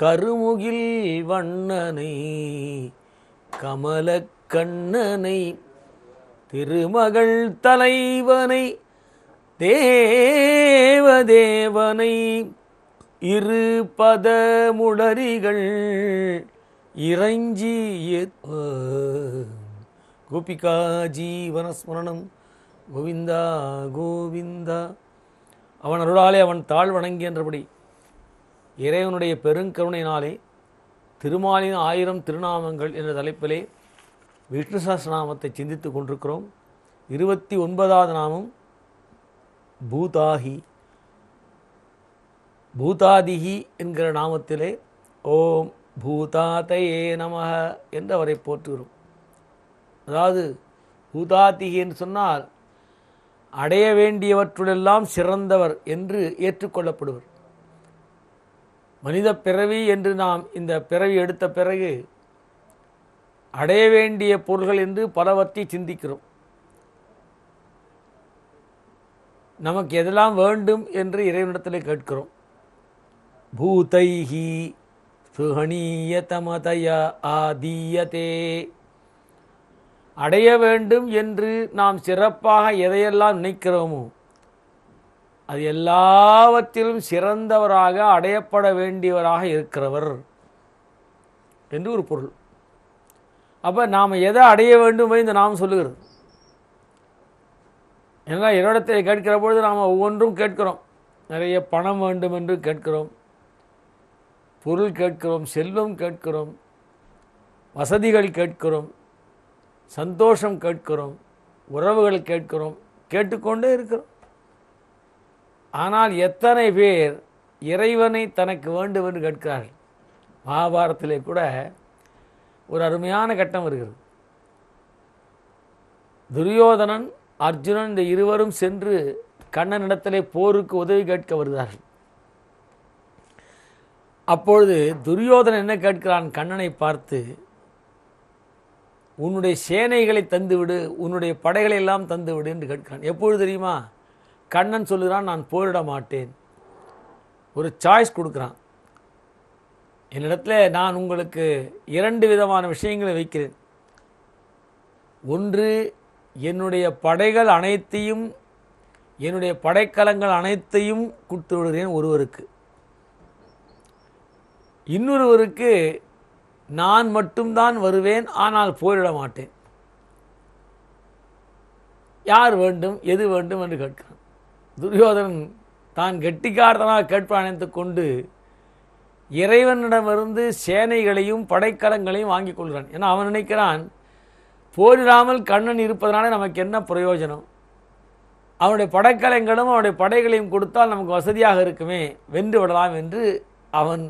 கருமுகில் வண்ணனை கமலக்கண்ணனை திருமகள் தலைவனை தேவதேவனை இரு பதமுடரிகள் இறைஞ்சி கோபிகா ஜீவனஸ்மரணம் கோவிந்தா கோவிந்தா அவன் அருளாலே அவன் தாழ் வணங்கி என்றபடி இறைவனுடைய பெருங்கருணையினாலே திருமாலின் ஆயிரம் திருநாமங்கள் என்ற தலைப்பிலே விஷ்ணு சாஸ்திரநாமத்தை சிந்தித்து கொண்டிருக்கிறோம் இருபத்தி ஒன்பதாவது நாமம் பூதாகி பூதாதிகி என்கிற நாமத்திலே ஓம் பூதாதையே நமக என்று அவரை போற்றுகிறோம் அதாவது பூதாதிகி என்று சொன்னால் அடைய வேண்டியவற்றுளெல்லாம் சிறந்தவர் என்று ஏற்றுக்கொள்ளப்படுவர் மனித பிறவி என்று நாம் இந்த பிறவி எடுத்த பிறகு அடைய வேண்டிய பொருள்கள் என்று பலவற்றி சிந்திக்கிறோம் நமக்கு எதெல்லாம் வேண்டும் என்று இறைவனிடத்தில் கேட்கிறோம் பூதைஹி சுகணீய தமதயா ஆதீயதே அடைய வேண்டும் என்று நாம் சிறப்பாக எதையெல்லாம் நினைக்கிறோமோ அது எல்லாவற்றிலும் சிறந்தவராக அடையப்பட வேண்டியவராக இருக்கிறவர் என்று ஒரு பொருள் அப்போ நாம் எதை அடைய வேண்டும் இந்த நாம் சொல்லுகிறது ஏன்னா என்னிடத்தை கேட்கிற பொழுது நாம் ஒவ்வொன்றும் கேட்கிறோம் நிறைய பணம் வேண்டும் என்று கேட்கிறோம் பொருள் கேட்கிறோம் செல்வம் கேட்கிறோம் வசதிகள் கேட்கிறோம் சந்தோஷம் கேட்கிறோம் உறவுகள் கேட்கிறோம் கேட்டுக்கொண்டே இருக்கிறோம் ஆனால் எத்தனை பேர் இறைவனை தனக்கு வேண்டும் என்று கேட்கிறார்கள் மகாபாரத்திலே கூட ஒரு அருமையான கட்டம் வருகிறது துரியோதனன் அர்ஜுனன் இந்த இருவரும் சென்று கண்ணனிடத்திலே போருக்கு உதவி கேட்க வருகிறார்கள் அப்பொழுது துரியோதனன் என்ன கேட்கிறான் கண்ணனை பார்த்து உன்னுடைய சேனைகளை தந்துவிடு உன்னுடைய படைகளை எல்லாம் தந்துவிடு என்று கேட்கிறான் எப்பொழுது தெரியுமா கண்ணன் சொல்லுகிறான் நான் போரிட மாட்டேன் ஒரு சாய்ஸ் கொடுக்குறான் என்னிடத்தில் நான் உங்களுக்கு இரண்டு விதமான விஷயங்களை வைக்கிறேன் ஒன்று என்னுடைய படைகள் அனைத்தையும் என்னுடைய படைக்கலங்கள் அனைத்தையும் கொடுத்து விடுகிறேன் ஒருவருக்கு இன்னொருவருக்கு நான் மட்டும்தான் வருவேன் ஆனால் போரிட மாட்டேன் யார் வேண்டும் எது வேண்டும் என்று கேட்கிறான் துரியோதனன் தான் கெட்டிக்காரதனாக கேட்பானைத்து கொண்டு இறைவனிடமிருந்து சேனைகளையும் படைக்கலங்களையும் வாங்கி கொள்கிறான் ஏன்னா அவன் நினைக்கிறான் போரிடாமல் கண்ணன் இருப்பதனால நமக்கு என்ன பிரயோஜனம் அவனுடைய படைக்கலங்களும் அவனுடைய படைகளையும் கொடுத்தால் நமக்கு வசதியாக இருக்குமே வென்று விடலாம் என்று அவன்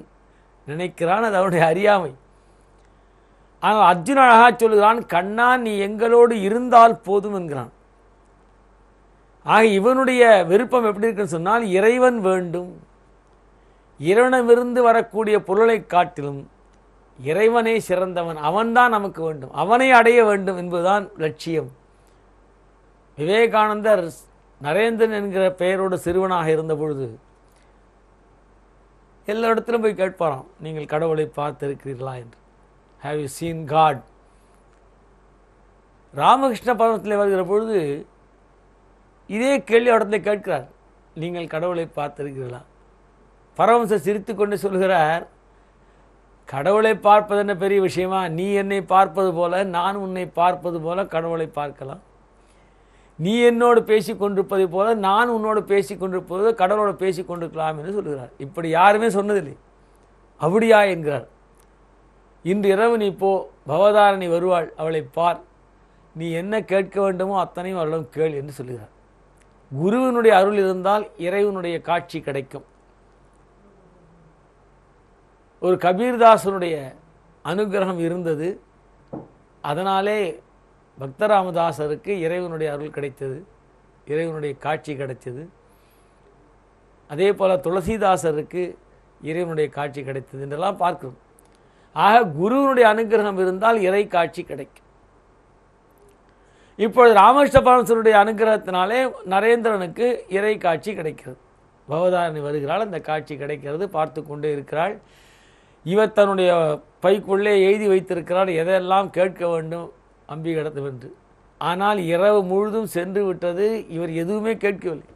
நினைக்கிறான் அது அவனுடைய அறியாமை ஆனால் அர்ஜுன் அழகா சொல்கிறான் கண்ணா நீ எங்களோடு இருந்தால் போதும் என்கிறான் ஆக இவனுடைய விருப்பம் எப்படி இருக்குன்னு சொன்னால் இறைவன் வேண்டும் இறைவனமிருந்து வரக்கூடிய பொருளை காட்டிலும் இறைவனே சிறந்தவன் அவன்தான் நமக்கு வேண்டும் அவனை அடைய வேண்டும் என்பதுதான் லட்சியம் விவேகானந்தர் நரேந்திரன் என்கிற பெயரோடு சிறுவனாக இருந்த பொழுது எல்லா இடத்திலும் போய் கேட்பாராம் நீங்கள் கடவுளை பார்த்திருக்கிறீர்களா என்று have you seen God Ramakrishna பருவத்தில் வருகிற பொழுது இதே கேள்வி அவரிடத்துல கேட்கிறார் நீங்கள் கடவுளை பார்த்திருக்கிறீர்களா பரமசர் சிரித்து கொண்டு சொல்கிறார் கடவுளை பார்ப்பது என்ன பெரிய விஷயமா நீ என்னை பார்ப்பது போல நான் உன்னை பார்ப்பது போல கடவுளை பார்க்கலாம் நீ என்னோடு பேசி கொண்டிருப்பதை போல நான் உன்னோடு பேசி கொண்டிருப்பது கடவுளோடு பேசி கொண்டிருக்கலாம் என்று சொல்கிறார் இப்படி யாருமே சொன்னதில்லை அப்படியா என்கிறார் இன்று இரவு நீ போ பவதாரணி வருவாள் அவளை பார் நீ என்ன கேட்க வேண்டுமோ அத்தனையும் அவளிடம் கேள் என்று சொல்கிறார் குருவினுடைய அருள் இருந்தால் இறைவனுடைய காட்சி கிடைக்கும் ஒரு கபீர்தாசனுடைய அனுகிரகம் இருந்தது அதனாலே பக்தராமதாசருக்கு இறைவனுடைய அருள் கிடைத்தது இறைவனுடைய காட்சி கிடைத்தது அதே போல் துளசிதாசருக்கு இறைவனுடைய காட்சி கிடைத்தது என்றெல்லாம் பார்க்கிறோம் ஆக குருவனுடைய அனுகிரகம் இருந்தால் இறை காட்சி கிடைக்கும் இப்பொழுது ராமகிருஷ்ண பரமசருடைய அனுகிரகத்தினாலே நரேந்திரனுக்கு இறை காட்சி கிடைக்கிறது பவதாரணி வருகிறாள் அந்த காட்சி கிடைக்கிறது பார்த்து கொண்டே இருக்கிறாள் இவர் தன்னுடைய பைக்குள்ளே எழுதி வைத்திருக்கிறாள் எதையெல்லாம் கேட்க வேண்டும் அம்பி கடத்தும் என்று ஆனால் இரவு முழுதும் சென்று விட்டது இவர் எதுவுமே கேட்கவில்லை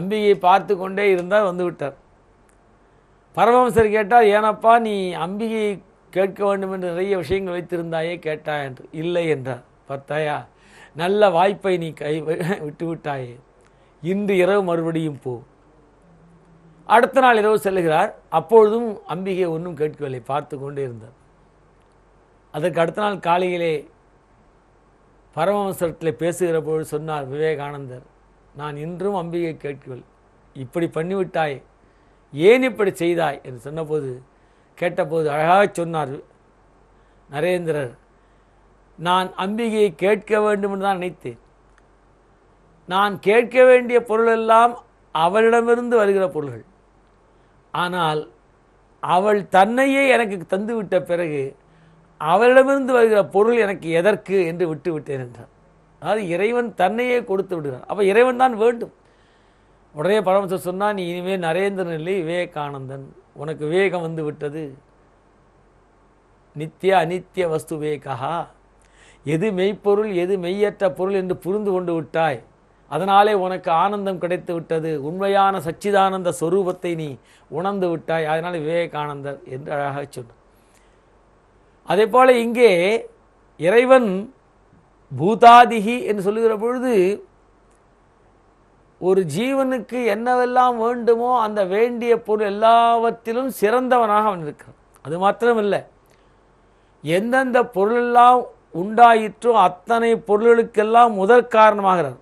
அம்பிகையை பார்த்து கொண்டே இருந்தால் வந்து விட்டார் பரமஹம்சர் கேட்டால் ஏனப்பா நீ அம்பிகையை கேட்க வேண்டும் என்று நிறைய விஷயங்கள் வைத்திருந்தாயே கேட்டா என்று இல்லை என்றார் பார்த்தாயா நல்ல வாய்ப்பை நீ கை விட்டு விட்டாயே இன்று இரவு மறுபடியும் போ அடுத்த நாள் இரவு செல்லுகிறார் அப்பொழுதும் அம்பிகை ஒன்றும் கேட்கவில்லை பார்த்து கொண்டே இருந்தார் அதற்கு அடுத்த நாள் காலையிலே பரமவசரத்தில் பேசுகிற பொழுது சொன்னார் விவேகானந்தர் நான் இன்றும் அம்பிகை கேட்கவில்லை இப்படி பண்ணிவிட்டாய் ஏன் இப்படி செய்தாய் என்று சொன்னபோது கேட்டபோது அழகாக சொன்னார் நரேந்திரர் நான் அம்பிகையை கேட்க வேண்டும் என்று தான் நினைத்தேன் நான் கேட்க வேண்டிய பொருளெல்லாம் அவளிடமிருந்து வருகிற பொருள்கள் ஆனால் அவள் தன்னையே எனக்கு தந்துவிட்ட பிறகு அவளிடமிருந்து வருகிற பொருள் எனக்கு எதற்கு என்று விட்டுவிட்டேன் என்றான் அதாவது இறைவன் தன்னையே கொடுத்து விடுகிறான் அப்போ இறைவன் தான் வேண்டும் உடனே பரமசர் சொன்னால் நீ இனிமேல் நரேந்திரன் இல்லை விவேகானந்தன் உனக்கு விவேகம் வந்து விட்டது நித்திய அநித்திய வஸ்து விவேகா எது மெய்ப்பொருள் எது மெய்யற்ற பொருள் என்று புரிந்து கொண்டு விட்டாய் அதனாலே உனக்கு ஆனந்தம் கிடைத்து விட்டது உண்மையான சச்சிதானந்த ஸ்வரூபத்தை நீ உணர்ந்து விட்டாய் அதனால் விவேகானந்தர் என்று அழகாக சொன்னார் அதே போல் இங்கே இறைவன் பூதாதிகி என்று சொல்லுகிற பொழுது ஒரு ஜீவனுக்கு என்னவெல்லாம் வேண்டுமோ அந்த வேண்டிய பொருள் எல்லாவற்றிலும் சிறந்தவனாக அவன் இருக்கிறான் அது மாத்திரமில்லை எந்தெந்த பொருளெல்லாம் உண்டாயிற்று அத்தனை பொருள்களுக்கெல்லாம் முதற் காரணமாகிறார்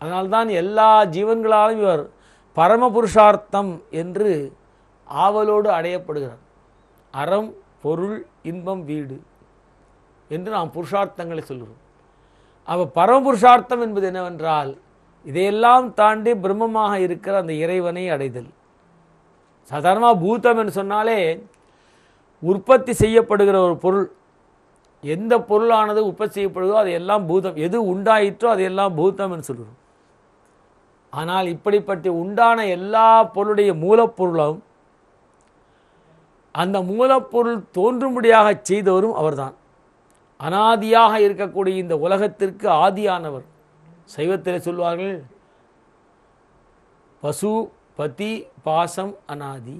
அதனால்தான் எல்லா ஜீவன்களாலும் இவர் பரமபுருஷார்த்தம் என்று ஆவலோடு அடையப்படுகிறார் அறம் பொருள் இன்பம் வீடு என்று நாம் புருஷார்த்தங்களை சொல்கிறோம் அப்போ பரமபுருஷார்த்தம் என்பது என்னவென்றால் இதையெல்லாம் தாண்டி பிரம்மமாக இருக்கிற அந்த இறைவனை அடைதல் சாதாரணமாக பூத்தம் என்று சொன்னாலே உற்பத்தி செய்யப்படுகிற ஒரு பொருள் எந்த பொருளானது உற்பத்தி செய்யப்படுதோ அது எல்லாம் பூதம் எது உண்டாயிற்றோ அது எல்லாம் என்று சொல்லுவோம் ஆனால் இப்படிப்பட்ட உண்டான எல்லா பொருளுடைய மூலப்பொருளும் அந்த மூலப்பொருள் தோன்றும்படியாக செய்தவரும் அவர்தான் அனாதியாக இருக்கக்கூடிய இந்த உலகத்திற்கு ஆதியானவர் சைவத்தில் சொல்வார்கள் பசு பதி பாசம் அனாதி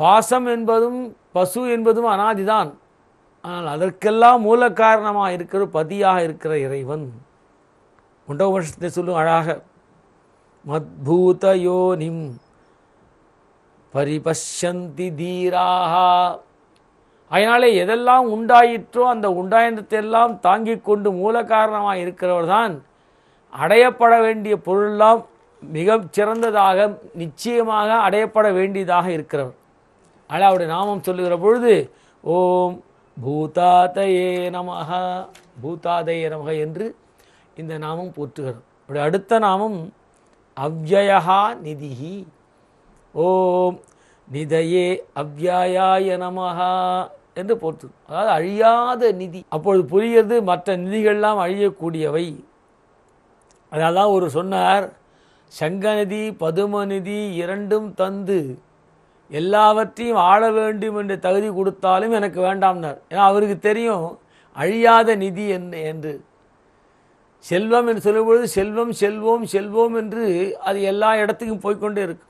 பாசம் என்பதும் பசு என்பதும் அனாதிதான் ஆனால் அதற்கெல்லாம் மூல காரணமாக இருக்கிற பதியாக இருக்கிற இறைவன் வருஷத்தை சொல்லும் அழாக மத்பூத யோனிம் பரிபஷந்தி தீராக அதனாலே எதெல்லாம் உண்டாயிற்றோ அந்த உண்டாயந்தத்தையெல்லாம் தாங்கி கொண்டு மூல காரணமாக இருக்கிறவர் தான் அடையப்பட வேண்டிய பொருளெல்லாம் மிக சிறந்ததாக நிச்சயமாக அடையப்பட வேண்டியதாக இருக்கிறவர் அல்லாவுடைய நாமம் சொல்லுகிற பொழுது ஓம் பூதாதையே நமக பூதாதையே நமக என்று இந்த நாமம் போற்றுகிறோம் அப்படி அடுத்த நாமம் அவ்யயா நிதிஹி ஓம் நிதையே அவ்யாய நமகா என்று போற்று அதாவது அழியாத நிதி அப்பொழுது புரிகிறது மற்ற நிதிகள்லாம் அழியக்கூடியவை அதெல்லாம் ஒரு சொன்னார் சங்கநிதி பதுமநிதி இரண்டும் தந்து எல்லாவற்றையும் ஆள வேண்டும் என்று தகுதி கொடுத்தாலும் எனக்கு வேண்டாம்னார் ஏன்னா அவருக்கு தெரியும் அழியாத நிதி என்ன என்று செல்வம் என்று சொல்லும்பொழுது செல்வம் செல்வோம் செல்வோம் என்று அது எல்லா இடத்துக்கும் போய்கொண்டே இருக்கு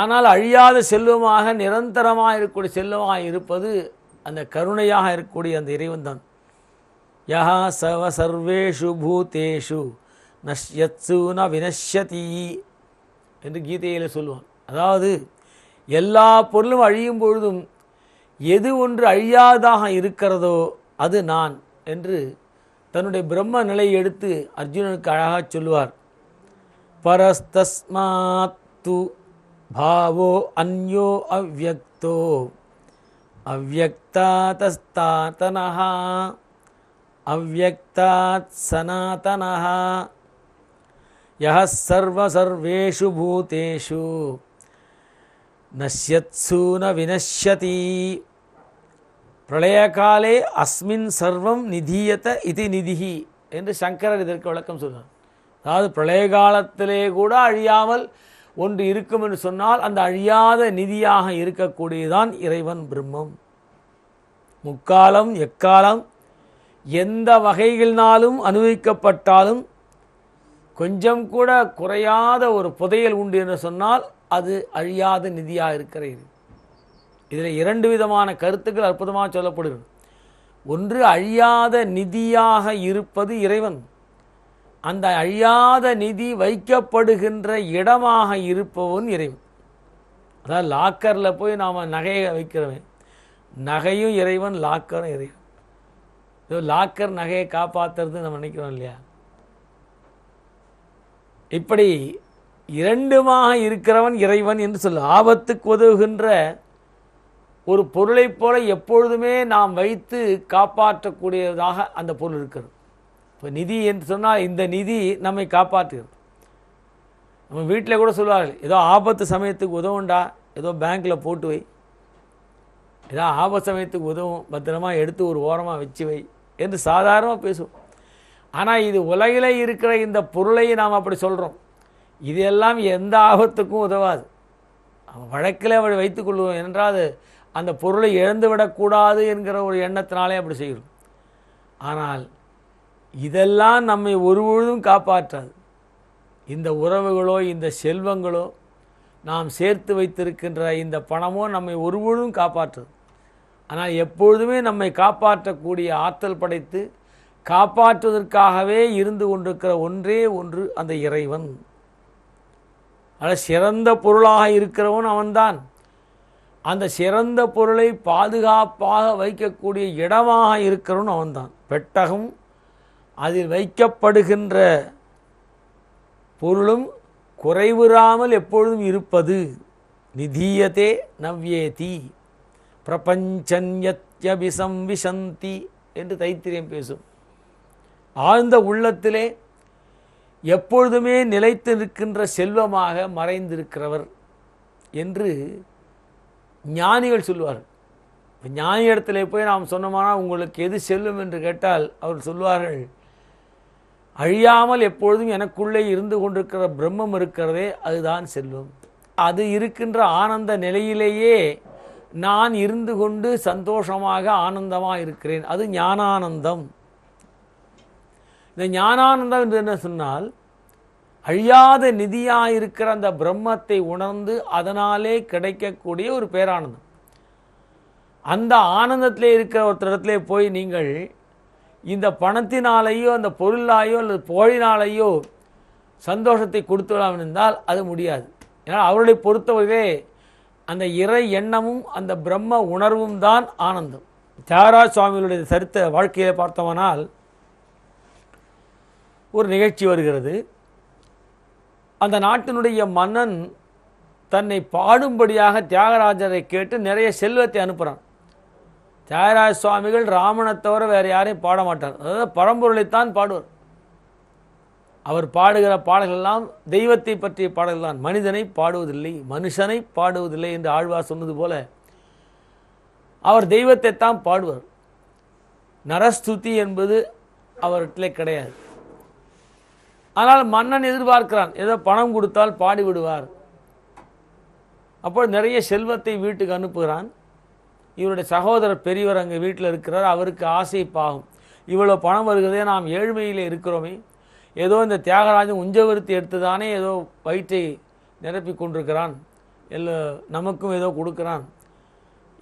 ஆனால் அழியாத செல்வமாக நிரந்தரமாக இருக்கக்கூடிய செல்வமாக இருப்பது அந்த கருணையாக இருக்கக்கூடிய அந்த இறைவன் தான் யா சவ சர்வேஷு பூதேஷு நஷ்யத்சு ந வினஷ்யதி என்று கீதையில் சொல்லுவான் அதாவது எல்லா பொருளும் அழியும் பொழுதும் எது ஒன்று அழியாதாக இருக்கிறதோ அது நான் என்று தன்னுடைய பிரம்ம நிலையை எடுத்து அர்ஜுனனுக்கு அழகாக சொல்லுவார் பரஸ்தஸ்மாத்து பாவோ அந்யோ அவ்வக்தோ அவ்வக்தாதஸ்தாத்தனஹா அவ்வக்தாத் சனாத்தனஹா யஹ சர்வ சர்வேஷு பூதேஷு நஷ்யத்சூன வினஷ்யதி பிரளயகாலே அஸ்மின் சர்வம் நிதியத இது நிதிஹி என்று சங்கரர் இதற்கு விளக்கம் சொன்னார் அதாவது பிரளய காலத்திலே கூட அழியாமல் ஒன்று இருக்கும் என்று சொன்னால் அந்த அழியாத நிதியாக இருக்கக்கூடியதான் இறைவன் பிரம்மம் முக்காலம் எக்காலம் எந்த வகைகளினாலும் அனுபவிக்கப்பட்டாலும் கொஞ்சம் கூட குறையாத ஒரு புதையல் உண்டு என்று சொன்னால் அது அழியாத நிதியாக இருக்கிறது இதில் இரண்டு விதமான கருத்துக்கள் அற்புதமாக சொல்லப்படுகிறது ஒன்று அழியாத நிதியாக இருப்பது இறைவன் அந்த அழியாத நிதி வைக்கப்படுகின்ற இடமாக இருப்பவன் இறைவன் அதாவது லாக்கரில் போய் நாம் நகையை வைக்கிறவன் நகையும் இறைவன் லாக்கரும் இறைவன் இதோ லாக்கர் நகையை காப்பாற்றுறதுன்னு நம்ம நினைக்கிறோம் இல்லையா இப்படி இரண்டுமாக இருக்கிறவன் இறைவன் என்று சொல்ல ஆபத்துக்கு உதவுகின்ற ஒரு பொருளைப் போல எப்பொழுதுமே நாம் வைத்து காப்பாற்றக்கூடியதாக அந்த பொருள் இருக்கிறது இப்போ நிதி என்று சொன்னால் இந்த நிதி நம்மை காப்பாற்றுகிறது நம்ம வீட்டில் கூட சொல்லுவார்கள் ஏதோ ஆபத்து சமயத்துக்கு உதவுண்டா ஏதோ பேங்க்கில் போட்டு வை ஏதோ ஆபத்து சமயத்துக்கு உதவும் பத்திரமா எடுத்து ஒரு ஓரமாக வச்சு வை என்று சாதாரணமாக பேசுவோம் ஆனால் இது உலகில் இருக்கிற இந்த பொருளை நாம் அப்படி சொல்கிறோம் எல்லாம் எந்த ஆபத்துக்கும் உதவாது அவன் வழக்கில் அவள் வைத்துக்கொள்வோம் என்றால் அந்த பொருளை இழந்து விடக்கூடாது என்கிற ஒரு எண்ணத்தினாலே அப்படி செய்கிறோம் ஆனால் இதெல்லாம் நம்மை ஒரு பொழுதும் காப்பாற்றாது இந்த உறவுகளோ இந்த செல்வங்களோ நாம் சேர்த்து வைத்திருக்கின்ற இந்த பணமோ நம்மை ஒருபொழுதும் காப்பாற்றுது ஆனால் எப்பொழுதுமே நம்மை காப்பாற்றக்கூடிய ஆற்றல் படைத்து காப்பாற்றுவதற்காகவே இருந்து கொண்டிருக்கிற ஒன்றே ஒன்று அந்த இறைவன் அதில் சிறந்த பொருளாக இருக்கிறவன் அவன்தான் அந்த சிறந்த பொருளை பாதுகாப்பாக வைக்கக்கூடிய இடமாக இருக்கிறவன் அவன்தான் பெட்டகம் அதில் வைக்கப்படுகின்ற பொருளும் குறைவுறாமல் எப்பொழுதும் இருப்பது நிதியதே நவ்யேதி பிரபஞ்சன்யத்யபிசம் விசந்தி என்று தைத்திரியம் பேசும் ஆழ்ந்த உள்ளத்திலே எப்பொழுதுமே நிலைத்து நிற்கின்ற செல்வமாக மறைந்திருக்கிறவர் என்று ஞானிகள் சொல்வார்கள் ஞானி இடத்துல போய் நாம் சொன்னோமானால் உங்களுக்கு எது செல்லும் என்று கேட்டால் அவர் சொல்வார்கள் அழியாமல் எப்பொழுதும் எனக்குள்ளே இருந்து கொண்டிருக்கிற பிரம்மம் இருக்கிறதே அதுதான் செல்வம் அது இருக்கின்ற ஆனந்த நிலையிலேயே நான் இருந்து கொண்டு சந்தோஷமாக ஆனந்தமாக இருக்கிறேன் அது ஞானானந்தம் இந்த ஞானானந்தம் என்று என்ன சொன்னால் அழியாத நிதியாக இருக்கிற அந்த பிரம்மத்தை உணர்ந்து அதனாலே கிடைக்கக்கூடிய ஒரு பேரானந்தம் அந்த ஆனந்தத்தில் இருக்கிற இடத்துல போய் நீங்கள் இந்த பணத்தினாலேயோ அந்த பொருளாலையோ அல்லது புகழினாலேயோ சந்தோஷத்தை கொடுத்து விடாமல் இருந்தால் அது முடியாது ஏன்னால் அவர்களை பொறுத்தவரையிலே அந்த இறை எண்ணமும் அந்த பிரம்ம உணர்வும் தான் ஆனந்தம் தியாகராஜ சுவாமிகளுடைய சரித்திர வாழ்க்கையை பார்த்தோமானால் ஒரு நிகழ்ச்சி வருகிறது அந்த நாட்டினுடைய மன்னன் தன்னை பாடும்படியாக தியாகராஜரை கேட்டு நிறைய செல்வத்தை அனுப்புகிறான் தியாகராஜ சுவாமிகள் ராமனை தவிர வேறு யாரையும் பாட மாட்டார் அதாவது பரம்பொருளைத்தான் பாடுவார் அவர் பாடுகிற பாடல்கள் எல்லாம் தெய்வத்தை பற்றிய பாடல்கள் தான் மனிதனை பாடுவதில்லை மனுஷனை பாடுவதில்லை என்று ஆழ்வார் சொன்னது போல அவர் தெய்வத்தைத்தான் பாடுவார் நரஸ்துதி என்பது அவர்களே கிடையாது ஆனால் மன்னன் எதிர்பார்க்கிறான் ஏதோ பணம் கொடுத்தால் பாடி விடுவார் அப்போ நிறைய செல்வத்தை வீட்டுக்கு அனுப்புகிறான் இவருடைய சகோதரர் பெரியவர் அங்கே வீட்டில் இருக்கிறார் அவருக்கு ஆசை பாகும் இவ்வளோ பணம் வருகிறதே நாம் ஏழ்மையில் இருக்கிறோமே ஏதோ இந்த தியாகராஜன் உஞ்சவருத்தி எடுத்து தானே ஏதோ வயிற்றை நிரப்பி கொண்டிருக்கிறான் எல்லோ நமக்கும் ஏதோ கொடுக்குறான்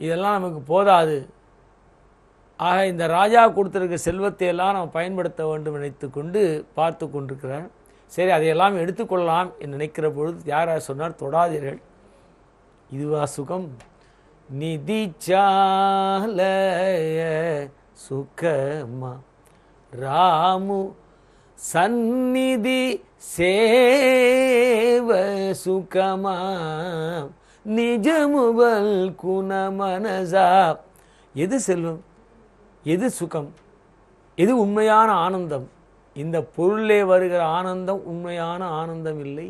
இதெல்லாம் நமக்கு போதாது ஆக இந்த ராஜா கொடுத்துருக்க செல்வத்தை எல்லாம் நம்ம பயன்படுத்த வேண்டும் நினைத்து கொண்டு பார்த்து கொண்டிருக்கிறேன் சரி அதையெல்லாம் எடுத்துக்கொள்ளலாம் என்று நினைக்கிற பொழுது யாரா சொன்னார் தொடாதீர்கள் இதுவா சுகம் நிதிச்சால சுகமா ராமு சந்நிதி சேவ சுகமா நிஜமுவல் குணமனசா எது செல்வம் எது சுகம் எது உண்மையான ஆனந்தம் இந்த பொருளிலே வருகிற ஆனந்தம் உண்மையான ஆனந்தம் இல்லை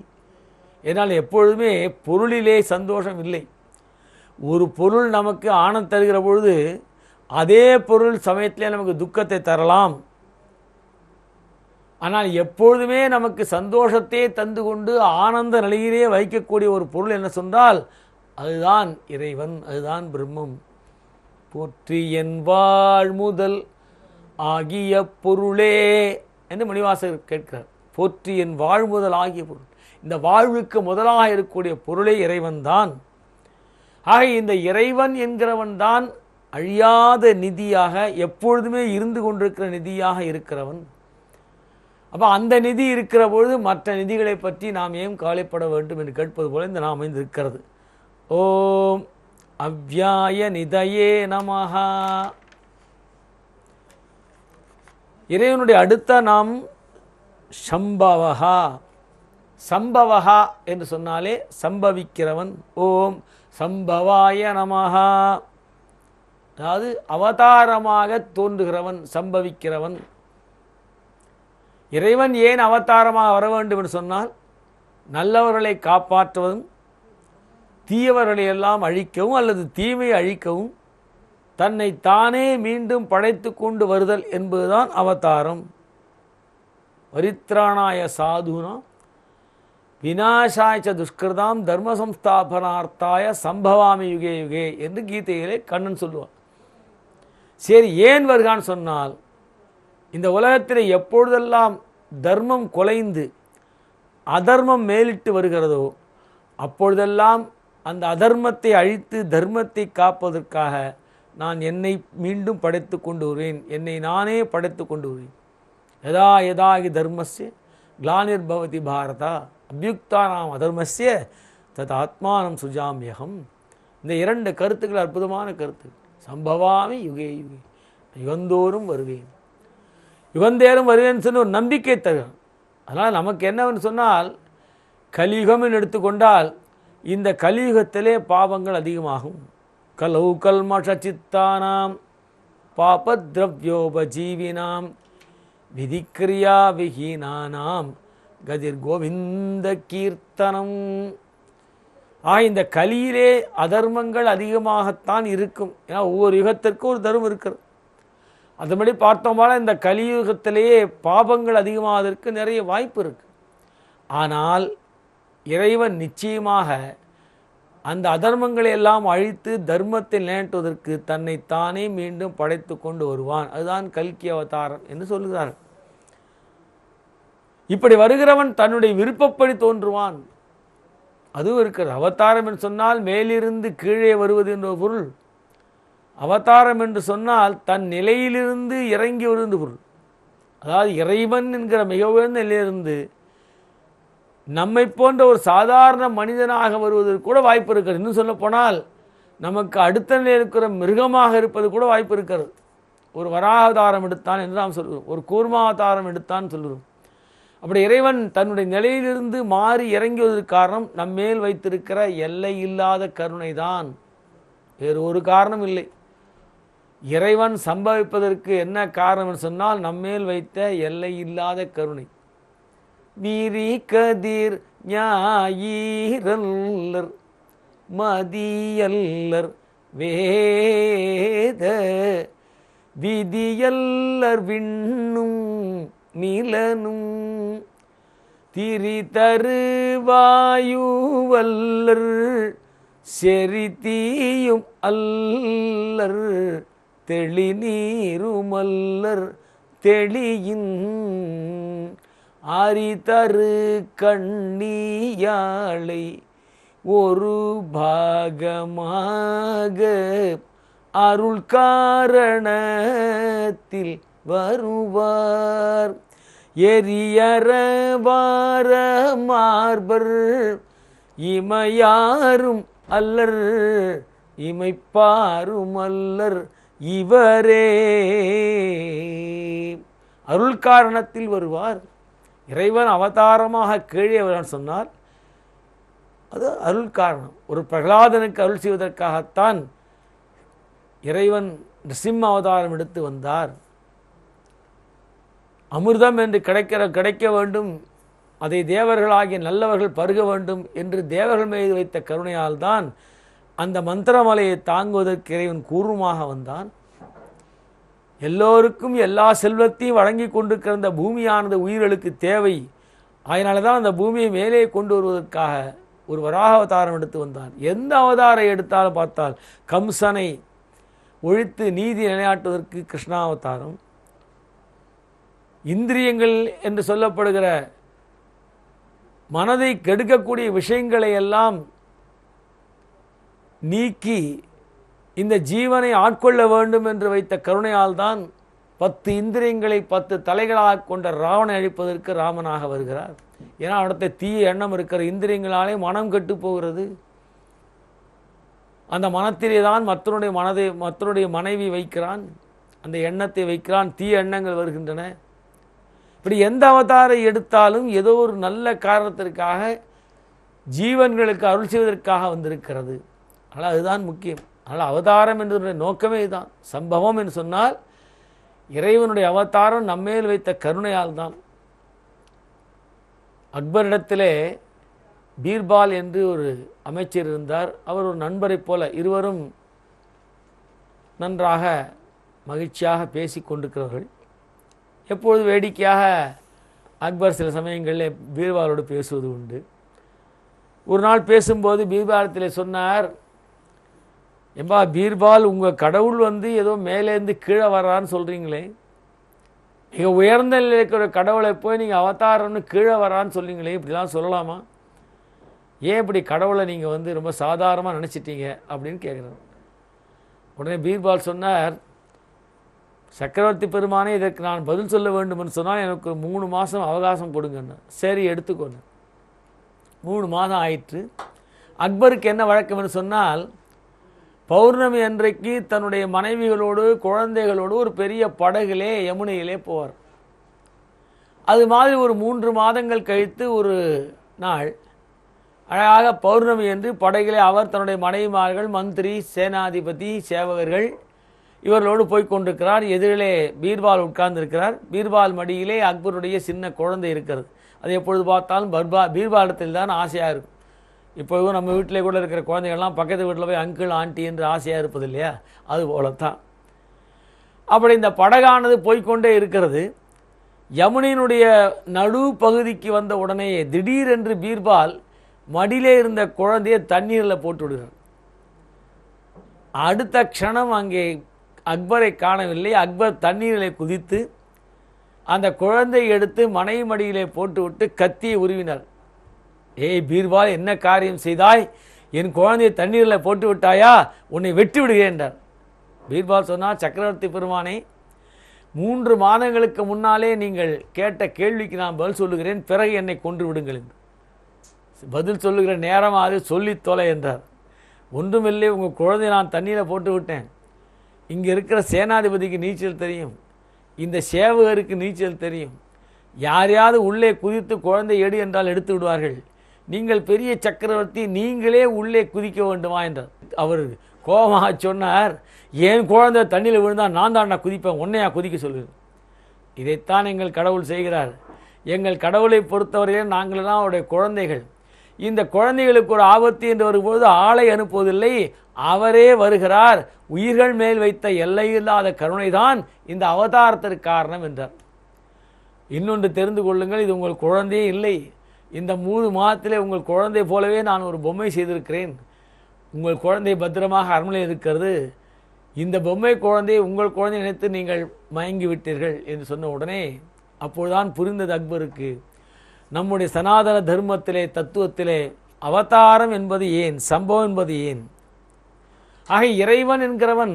என்னால் எப்பொழுதுமே பொருளிலே சந்தோஷம் இல்லை ஒரு பொருள் நமக்கு ஆனந்தம் தருகிற பொழுது அதே பொருள் சமயத்திலே நமக்கு துக்கத்தை தரலாம் ஆனால் எப்பொழுதுமே நமக்கு சந்தோஷத்தை தந்து கொண்டு ஆனந்த நிலையிலே வைக்கக்கூடிய ஒரு பொருள் என்ன சொன்னால் அதுதான் இறைவன் அதுதான் பிரம்மம் போற்றி என் வாழ் முதல் ஆகிய பொருளே என்று மணிவாசகர் கேட்கிறார் போற்றி என் வாழ் முதல் ஆகிய பொருள் இந்த வாழ்வுக்கு முதலாக இருக்கக்கூடிய பொருளே இறைவன்தான் ஆக இந்த இறைவன் என்கிறவன் தான் அழியாத நிதியாக எப்பொழுதுமே இருந்து கொண்டிருக்கிற நிதியாக இருக்கிறவன் அப்போ அந்த நிதி இருக்கிற பொழுது மற்ற நிதிகளை பற்றி நாம் ஏன் கவலைப்பட வேண்டும் என்று கேட்பது போல இந்த நாம் இருக்கிறது ஓ அவ்யாய நிதையே நமஹா இறைவனுடைய அடுத்த நாம் சம்பவகா சம்பவகா என்று சொன்னாலே சம்பவிக்கிறவன் ஓம் சம்பவாய நமஹா அதாவது அவதாரமாக தோன்றுகிறவன் சம்பவிக்கிறவன் இறைவன் ஏன் அவதாரமாக வர வேண்டும் என்று சொன்னால் நல்லவர்களை காப்பாற்றுவதும் தீயவர்களை எல்லாம் அழிக்கவும் அல்லது தீமையை அழிக்கவும் தன்னை தானே மீண்டும் படைத்து கொண்டு வருதல் என்பதுதான் அவதாரம் பரித்ராணாய சாதுனா வினாசாய்ச்ச துஷ்கிருதாம் தர்ம சம்ஸ்தாபனார்த்தாய சம்பவாமி யுகே யுகே என்று கீதையிலே கண்ணன் சொல்லுவான் சரி ஏன் வருகான்னு சொன்னால் இந்த உலகத்தில் எப்பொழுதெல்லாம் தர்மம் குலைந்து அதர்மம் மேலிட்டு வருகிறதோ அப்பொழுதெல்லாம் அந்த அதர்மத்தை அழித்து தர்மத்தை காப்பதற்காக நான் என்னை மீண்டும் படைத்து கொண்டு வருவேன் என்னை நானே படைத்து கொண்டு வருவேன் எதா எதாகி தர்மஸ்ய பவதி பாரதா அபியுக்தானாம் அதர்மஸ்ய தத் ஆத்மானம் சுஜாமியகம் இந்த இரண்டு கருத்துக்கள் அற்புதமான கருத்து சம்பவாமி யுகே யுகே யுகந்தோறும் வருவேன் யுகந்தேரும் வருவேன் சொன்ன ஒரு நம்பிக்கை தரும் அதனால் நமக்கு என்னவென்று சொன்னால் கலியுகம்னு எடுத்துக்கொண்டால் இந்த கலியுகத்திலே பாவங்கள் அதிகமாகும் கலௌ கல்மஷ பாபத்ரவ்யோபஜீவினாம் விதிக்கிரியா விஹீனானாம் கதிர் கோவிந்த கீர்த்தனம் ஆ இந்த கலியிலே அதர்மங்கள் அதிகமாகத்தான் இருக்கும் ஏன்னா ஒவ்வொரு யுகத்திற்கும் ஒரு தர்மம் இருக்கிறது அதுபடி பார்த்தோம்னா இந்த கலியுகத்திலேயே பாபங்கள் அதிகமாவதற்கு நிறைய வாய்ப்பு இருக்குது ஆனால் இறைவன் நிச்சயமாக அந்த அதர்மங்களை எல்லாம் அழித்து தர்மத்தை நேட்டுவதற்கு தன்னை தானே மீண்டும் படைத்து கொண்டு வருவான் அதுதான் கல்கி அவதாரம் என்று சொல்லுகிறார் இப்படி வருகிறவன் தன்னுடைய விருப்பப்படி தோன்றுவான் அதுவும் இருக்கிறது அவதாரம் என்று சொன்னால் மேலிருந்து கீழே வருவது என்ற பொருள் அவதாரம் என்று சொன்னால் தன் நிலையிலிருந்து இறங்கி வருவது பொருள் அதாவது இறைவன் என்கிற மிக உயர்ந்த நிலையிலிருந்து நம்மை போன்ற ஒரு சாதாரண மனிதனாக வருவதற்கு கூட வாய்ப்பு இருக்கிறது இன்னும் சொல்ல போனால் நமக்கு அடுத்த நிலையில் இருக்கிற மிருகமாக இருப்பது கூட வாய்ப்பு இருக்கிறது ஒரு வராகதாரம் எடுத்தான் என்று நாம் சொல்கிறோம் ஒரு கூர்மாவதாரம் எடுத்தான் சொல்கிறோம் அப்படி இறைவன் தன்னுடைய நிலையிலிருந்து மாறி இறங்குவதற்கு காரணம் நம் மேல் வைத்திருக்கிற எல்லை இல்லாத கருணை தான் வேறு ஒரு காரணம் இல்லை இறைவன் சம்பவிப்பதற்கு என்ன காரணம்னு சொன்னால் நம்மேல் வைத்த எல்லை இல்லாத கருணை விரி கதிர் ஞாயிரல்லர் மதியல்லர் வேத விதியல்லர் விண்ணும் நிலனும் திரிதரு வாயுவல்லர் செரித்தீயும் அல்லர் தெளிநீருமல்லர் தெளியின் அரிதரு கண்ணியாளை ஒரு பாகமாக அருள் காரணத்தில் வருவார் எரியறவார மார்பர் இமையாரும் அல்லர் இமைப்பாரும் அல்லர் இவரே அருள் காரணத்தில் வருவார் இறைவன் அவதாரமாக கீழே வருவான் சொன்னால் அது அருள் காரணம் ஒரு பிரகலாதனுக்கு அருள் செய்வதற்காகத்தான் இறைவன் நிருசிம்ம அவதாரம் எடுத்து வந்தார் அமிர்தம் என்று கிடைக்கிற கிடைக்க வேண்டும் அதை தேவர்களாகிய நல்லவர்கள் பருக வேண்டும் என்று தேவர்கள் மீது வைத்த கருணையால் தான் அந்த மந்திரமலையை தாங்குவதற்கு இறைவன் கூர்வமாக வந்தான் எல்லோருக்கும் எல்லா செல்வத்தையும் வழங்கி கொண்டிருக்கிற அந்த பூமியானது உயிர்களுக்கு தேவை அதனால தான் அந்த பூமியை மேலே கொண்டு வருவதற்காக ஒரு வராக அவதாரம் எடுத்து வந்தார் எந்த அவதாரம் எடுத்தாலும் பார்த்தால் கம்சனை ஒழித்து நீதி நிலையாட்டுவதற்கு கிருஷ்ணாவதாரம் இந்திரியங்கள் என்று சொல்லப்படுகிற மனதை கெடுக்கக்கூடிய விஷயங்களை எல்லாம் நீக்கி இந்த ஜீவனை ஆட்கொள்ள வேண்டும் என்று வைத்த கருணையால் தான் பத்து இந்திரியங்களை பத்து தலைகளாக கொண்ட ராவணை அழிப்பதற்கு ராமனாக வருகிறார் ஏன்னா அவனத்தை தீய எண்ணம் இருக்கிற இந்திரியங்களாலே மனம் கெட்டு போகிறது அந்த மனத்திலே தான் மற்றனுடைய மனதை மற்றனுடைய மனைவி வைக்கிறான் அந்த எண்ணத்தை வைக்கிறான் தீய எண்ணங்கள் வருகின்றன இப்படி எந்த அவதாரை எடுத்தாலும் ஏதோ ஒரு நல்ல காரணத்திற்காக ஜீவன்களுக்கு அருள் செய்வதற்காக வந்திருக்கிறது ஆனால் அதுதான் முக்கியம் ஆனால் அவதாரம் என்பதனுடைய நோக்கமே இதுதான் சம்பவம் என்று சொன்னால் இறைவனுடைய அவதாரம் நம்மேல் வைத்த கருணையால் தான் அக்பரிடத்திலே பீர்பால் என்று ஒரு அமைச்சர் இருந்தார் அவர் ஒரு நண்பரைப் போல இருவரும் நன்றாக மகிழ்ச்சியாக பேசி கொண்டிருக்கிறவர்கள் எப்பொழுது வேடிக்கையாக அக்பர் சில சமயங்களில் பீர்பாலோடு பேசுவது உண்டு ஒரு நாள் பேசும்போது பீர்பாலத்தில் சொன்னார் ஏம்பா பீர்பால் உங்கள் கடவுள் வந்து ஏதோ மேலேருந்து கீழே வர்றான்னு சொல்கிறீங்களே மிக உயர்ந்த நிலையில் இருக்கிற கடவுளை போய் நீங்கள் அவதாரம்னு கீழே வரான்னு சொல்கிறீங்களே இப்படிலாம் சொல்லலாமா ஏன் இப்படி கடவுளை நீங்கள் வந்து ரொம்ப சாதாரணமாக நினச்சிட்டீங்க அப்படின்னு கேட்குறேன் உடனே பீர்பால் சொன்னார் சக்கரவர்த்தி பெருமானே இதற்கு நான் பதில் சொல்ல வேண்டும்னு சொன்னால் எனக்கு மூணு மாதம் அவகாசம் கொடுங்கன்னு சரி எடுத்துக்கோங்க மூணு மாதம் ஆயிற்று அக்பருக்கு என்ன வழக்கம்னு சொன்னால் பௌர்ணமி அன்றைக்கு தன்னுடைய மனைவிகளோடு குழந்தைகளோடு ஒரு பெரிய படகுலே யமுனையிலே போவார் அது மாதிரி ஒரு மூன்று மாதங்கள் கழித்து ஒரு நாள் அழகாக பௌர்ணமி என்று படகிலே அவர் தன்னுடைய மனைவிமார்கள் மந்திரி சேனாதிபதி சேவகர்கள் இவர்களோடு போய் கொண்டிருக்கிறார் எதிரிலே பீர்பால் உட்கார்ந்திருக்கிறார் பீர்பால் மடியிலே அக்பருடைய சின்ன குழந்தை இருக்கிறது அது எப்பொழுது பார்த்தாலும் பர்பா பீர்பாலத்தில் தான் ஆசையாக இருக்கும் இப்போதும் நம்ம வீட்டிலே கூட இருக்கிற குழந்தைகள்லாம் பக்கத்து வீட்டில் போய் அங்கிள் ஆண்டி என்று ஆசையாக இருப்பது இல்லையா அது போலத்தான் அப்படி இந்த படகானது போய்கொண்டே இருக்கிறது யமுனையினுடைய நடு பகுதிக்கு வந்த உடனே திடீரென்று பீர்பால் மடியிலே இருந்த குழந்தையை தண்ணீரில் போட்டு விடுகிறார் அடுத்த க்ஷணம் அங்கே அக்பரை காணவில்லை அக்பர் தண்ணீரிலே குதித்து அந்த குழந்தையை எடுத்து மனைவி மடியிலே போட்டுவிட்டு கத்தியை உருவினார் ஏய் பீர்பால் என்ன காரியம் செய்தாய் என் குழந்தையை தண்ணீரில் போட்டு விட்டாயா உன்னை வெட்டி விடுகிறேன் என்றார் பீர்பால் சொன்னால் சக்கரவர்த்தி பெருமானை மூன்று மாதங்களுக்கு முன்னாலே நீங்கள் கேட்ட கேள்விக்கு நான் பதில் சொல்லுகிறேன் பிறகு என்னை கொன்று விடுங்கள் என்று பதில் சொல்லுகிற நேரம் அது சொல்லி தொலை என்றார் ஒன்றுமில்லை உங்கள் குழந்தை நான் தண்ணீரை போட்டு விட்டேன் இங்கே இருக்கிற சேனாதிபதிக்கு நீச்சல் தெரியும் இந்த சேவகருக்கு நீச்சல் தெரியும் யாரையாவது உள்ளே குதித்து குழந்தை எடு என்றால் எடுத்து விடுவார்கள் நீங்கள் பெரிய சக்கரவர்த்தி நீங்களே உள்ளே குதிக்க வேண்டுமா என்றார் அவர் கோபமாக சொன்னார் என் குழந்தை தண்ணியில் விழுந்தால் நான் தான் நான் குதிப்பேன் உன்னையா குதிக்க சொல்லுவேன் இதைத்தான் எங்கள் கடவுள் செய்கிறார் எங்கள் கடவுளை பொறுத்தவரையில் நாங்கள் தான் அவருடைய குழந்தைகள் இந்த குழந்தைகளுக்கு ஒரு ஆபத்து என்று வரும்பொழுது ஆளை அனுப்புவதில்லை அவரே வருகிறார் உயிர்கள் மேல் வைத்த எல்லையில்லாத கருணைதான் இந்த அவதாரத்திற்கு காரணம் என்றார் இன்னொன்று தெரிந்து கொள்ளுங்கள் இது உங்கள் குழந்தையே இல்லை இந்த மூணு மாதத்திலே உங்கள் குழந்தை போலவே நான் ஒரு பொம்மை செய்திருக்கிறேன் உங்கள் குழந்தை பத்திரமாக அரண்மனையில் இருக்கிறது இந்த பொம்மை குழந்தையை உங்கள் குழந்தை நினைத்து நீங்கள் மயங்கி விட்டீர்கள் என்று சொன்ன உடனே அப்பொழுதுதான் புரிந்தது அக்பருக்கு நம்முடைய சனாதன தர்மத்திலே தத்துவத்திலே அவதாரம் என்பது ஏன் சம்பவம் என்பது ஏன் ஆக இறைவன் என்கிறவன்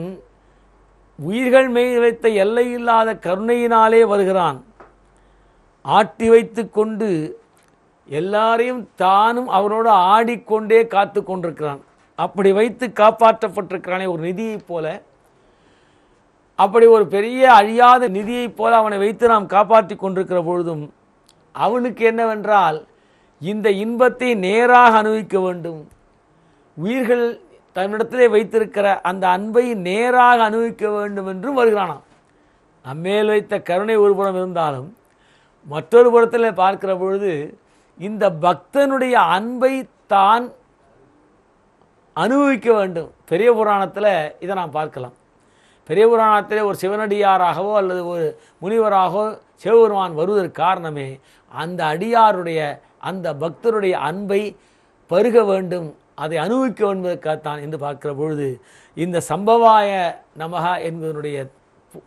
உயிர்கள் மெய் வைத்த எல்லையில்லாத கருணையினாலே வருகிறான் ஆட்டி வைத்து கொண்டு எல்லாரையும் தானும் அவனோடு ஆடிக்கொண்டே காத்து கொண்டிருக்கிறான் அப்படி வைத்து காப்பாற்றப்பட்டிருக்கிறானே ஒரு நிதியைப் போல அப்படி ஒரு பெரிய அழியாத நிதியைப் போல அவனை வைத்து நாம் காப்பாற்றி கொண்டிருக்கிற பொழுதும் அவனுக்கு என்னவென்றால் இந்த இன்பத்தை நேராக அனுபவிக்க வேண்டும் உயிர்கள் தன்னிடத்திலே வைத்திருக்கிற அந்த அன்பை நேராக அனுபவிக்க வேண்டும் என்றும் வருகிறானான் நம்மேல் வைத்த கருணை ஒரு புறம் இருந்தாலும் மற்றொரு புறத்தில் பார்க்கிற பொழுது இந்த பக்தனுடைய அன்பை தான் அனுபவிக்க வேண்டும் பெரிய புராணத்தில் இதை நாம் பார்க்கலாம் பெரிய புராணத்தில் ஒரு சிவனடியாராகவோ அல்லது ஒரு முனிவராகவோ சிவபெருமான் வருவதற்கு காரணமே அந்த அடியாருடைய அந்த பக்தருடைய அன்பை பருக வேண்டும் அதை அனுபவிக்க வேண்டுவதற்காகத்தான் என்று பார்க்கிற பொழுது இந்த சம்பவாய நமகா என்பதனுடைய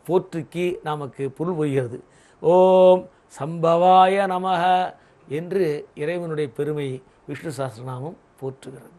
போற்றுக்கு நமக்கு பொருள் புரிகிறது ஓம் சம்பவாய நமக என்று இறைவனுடைய பெருமை விஷ்ணு சாஸ்திரநாமம் போற்றுகிறது